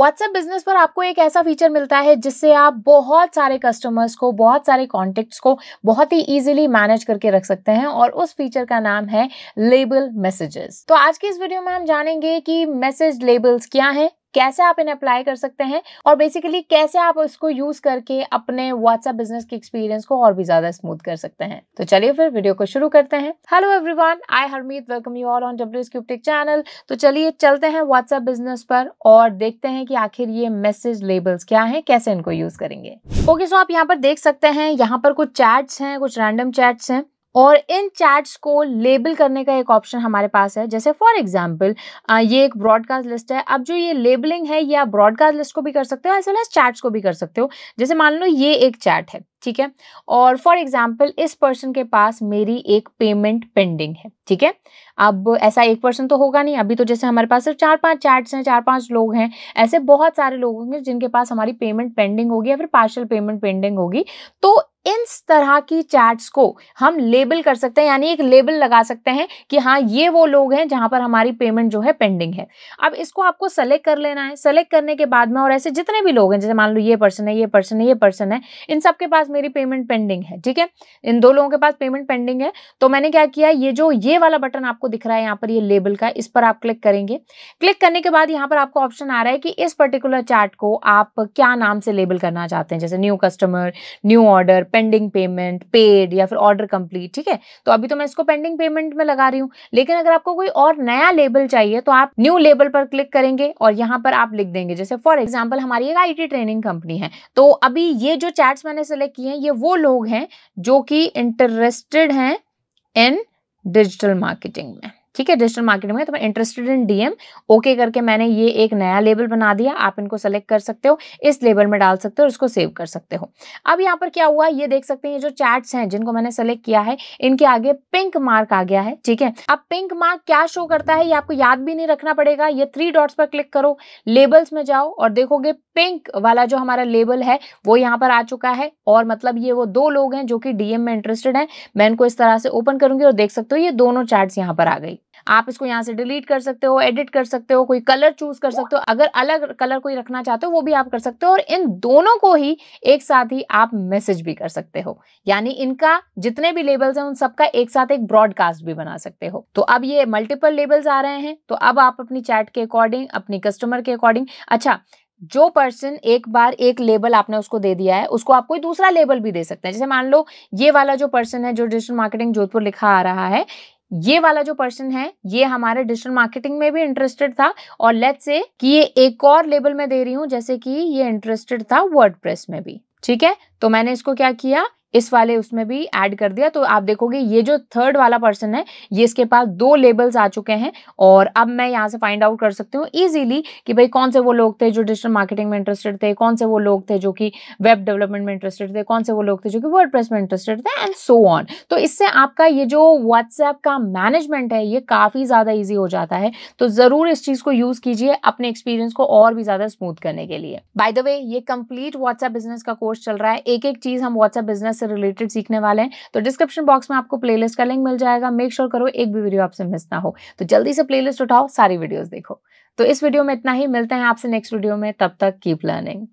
WhatsApp business पर आपको एक ऐसा फीचर मिलता है जिससे आप बहुत सारे कस्टमर्स को बहुत सारे कॉन्टेक्ट्स को बहुत ही ईजिली मैनेज करके रख सकते हैं और उस फीचर का नाम है लेबल मैसेजेस तो आज की इस वीडियो में हम जानेंगे कि मैसेज लेबल्स क्या हैं कैसे आप इन्हें अप्लाई कर सकते हैं और बेसिकली कैसे आप इसको यूज करके अपने व्हाट्सएप बिजनेस के एक्सपीरियंस को और भी ज्यादा स्मूथ कर सकते हैं तो चलिए फिर वीडियो को शुरू करते हैं hello everyone I Harmeet welcome you all on W क्यूबटिक चैनल तो चलिए चलते हैं व्हाट्सएप बिजनेस पर और देखते हैं कि आखिर ये मैसेज लेबल्स क्या है कैसे इनको यूज करेंगे ओके okay, सो so आप यहाँ पर देख सकते हैं यहाँ पर कुछ चैट्स हैं कुछ रैंडम चैट्स हैं और इन चैट्स को लेबल करने का एक ऑप्शन हमारे पास है जैसे फॉर एग्जाम्पल ये एक ब्रॉडकास्ट लिस्ट है अब जो ये लेबलिंग है ये आप ब्रॉडकास्ट लिस्ट को भी कर सकते हो एज वेल एज चैट्स को भी कर सकते हो जैसे मान लो ये एक चैट है ठीक है और फॉर एग्जाम्पल इस पर्सन के पास मेरी एक पेमेंट पेंडिंग है ठीक है अब ऐसा एक पर्सन तो होगा नहीं अभी तो जैसे हमारे पास सिर्फ चार पांच चैट्स हैं चार पांच लोग हैं ऐसे बहुत सारे लोग होंगे जिनके पास हमारी पेमेंट पेंडिंग होगी या फिर पार्शल पेमेंट पेंडिंग होगी तो इन तरह की चैट्स को हम लेबल कर सकते हैं यानी एक लेबल लगा सकते हैं कि हाँ ये वो लोग हैं जहां पर हमारी पेमेंट जो है पेंडिंग है अब इसको आपको सेलेक्ट कर लेना है सेलेक्ट करने के बाद में और ऐसे जितने भी लोग हैं जैसे मान लो ये पर्सन है ये पर्सन है ये पर्सन है इन सबके पास मेरी पेमेंट पेंडिंग है ठीक है इन दो लोगों के पास पेमेंट पेंडिंग है तो मैंने क्या किया ये जो ये वाला बटन आपको दिख रहा है यहाँ पर ये लेबल का इस पर आप क्लिक करेंगे क्लिक करने के बाद यहाँ पर आपको ऑप्शन आ रहा है कि इस पर्टिकुलर चार्ट को आप क्या नाम से लेबल करना चाहते हैं जैसे new customer new order pending payment paid या फिर ऑर्डर कंप्लीट ठीक है तो अभी तो मैं इसको पेंडिंग पेमेंट में लगा रही हूँ लेकिन अगर आपको कोई और नया लेबल चाहिए तो आप न्यू लेबल पर क्लिक करेंगे और यहाँ पर आप लिख देंगे जैसे फॉर एग्जाम्पल हमारी एक आई ट्रेनिंग कंपनी है तो अभी ये जो चैट्स मैंने सेलेक्ट किए हैं ये वो लोग हैं जो कि इंटरेस्टेड हैं इन डिजिटल मार्केटिंग में ठीक है डिजिटल मार्केटिंग में तो मैं इंटरेस्टेड इन डीएम ओके करके मैंने ये एक नया लेबल बना दिया आप इनको सेलेक्ट कर सकते हो इस लेबल में डाल सकते हो और इसको सेव कर सकते हो अब यहाँ पर क्या हुआ ये देख सकते हैं ये जो चैट्स हैं जिनको मैंने सेलेक्ट किया है इनके आगे पिंक मार्क आ गया है ठीक है अब पिंक मार्क क्या शो करता है ये आपको याद भी नहीं रखना पड़ेगा ये थ्री डॉट्स पर क्लिक करो लेबल्स में जाओ और देखोगे पिंक वाला जो हमारा लेबल है वो यहाँ पर आ चुका है और मतलब ये वो दो लोग हैं जो कि डीएम में इंटरेस्टेड है मैं इनको इस तरह से ओपन करूंगी और देख सकते हो ये दोनों चैट्स यहाँ पर आ गई आप इसको यहाँ से डिलीट कर सकते हो एडिट कर सकते हो कोई कलर चूज कर सकते हो अगर अलग कलर कोई रखना चाहते हो वो भी आप कर सकते हो और इन दोनों को ही एक साथ ही आप मैसेज भी कर सकते हो यानी इनका जितने भी लेबल्स हैं उन सबका एक साथ एक ब्रॉडकास्ट भी बना सकते हो तो अब ये मल्टीपल लेबल्स आ रहे हैं तो अब आप अपनी चैट के अकॉर्डिंग अपनी कस्टमर के अकॉर्डिंग अच्छा जो पर्सन एक बार एक लेबल आपने उसको दे दिया है उसको आप कोई दूसरा लेबल भी दे सकते हैं जैसे मान लो ये वाला जो पर्सन है जो डिजिटल मार्केटिंग जोधपुर लिखा आ रहा है ये वाला जो पर्सन है ये हमारे डिजिटल मार्केटिंग में भी इंटरेस्टेड था और लेट से कि ये एक और लेबल में दे रही हूं जैसे कि ये इंटरेस्टेड था वर्ड में भी ठीक है तो मैंने इसको क्या किया इस वाले उसमें भी ऐड कर दिया तो आप देखोगे ये जो थर्ड वाला पर्सन है ये इसके पास दो लेबल्स आ चुके हैं और अब मैं यहाँ से फाइंड आउट कर सकती हूँ इजीली कि भाई कौन से वो लोग थे जो डिजिटल मार्केटिंग में इंटरेस्टेड थे कौन से वो लोग थे जो कि वेब डेवलपमेंट में इंटरेस्टेड थे कौन से वो लोग थे जो कि वर्ड में इंटरेस्टेड थे एंड सो ऑन तो इससे आपका ये जो व्हाट्सएप का मैनेजमेंट है ये काफ़ी ज़्यादा ईजी हो जाता है तो ज़रूर इस चीज़ को यूज़ कीजिए अपने एक्सपीरियंस को और भी ज़्यादा स्मूथ करने के लिए बाय द वे ये कंप्लीट व्हाट्सएप बिजनेस का कोर्स चल रहा है एक एक चीज़ हम व्हाट्सएप बिजनेस से रिलेटेड सीखने वाले हैं तो डिस्क्रिप्शन बॉक्स में आपको प्लेलिस्ट का लिंक मिल जाएगा मेक श्योर sure करो एक भी वीडियो आपसे मिस ना हो तो जल्दी से प्लेलिस्ट उठाओ सारी वीडियोस देखो तो इस वीडियो में इतना ही मिलते हैं आपसे नेक्स्ट वीडियो में तब तक कीप लर्निंग